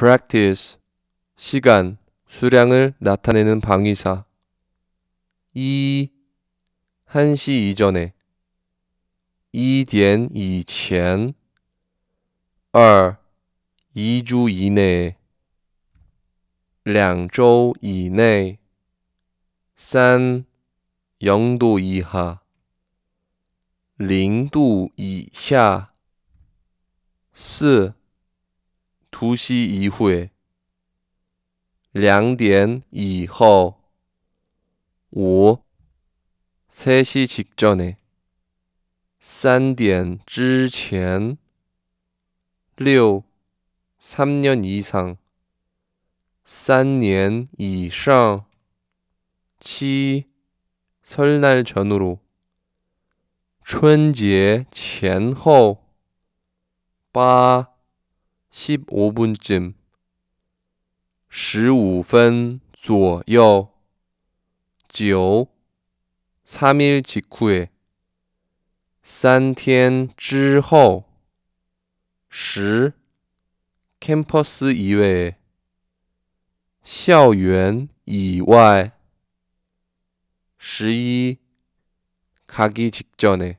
practice 시간 수량을 나타내는 방위사 이 1시 이전에 一点이前 2. 2주 이내에 2주 이내 3. 0도 이하 0도 이하 4. 2시 이후에 2点 이후 5 3시 직전에 3点 之前6 3년 이상 3년 이상 7 설날 전으로 春节前后八 15분쯤 15분 左右9 3일 직후에 3天之后 10 캠퍼스 이외에 校园以外11 가기 직전에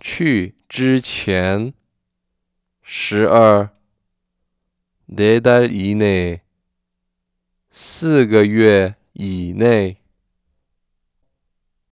去之前十二，内代以内，四个月以内。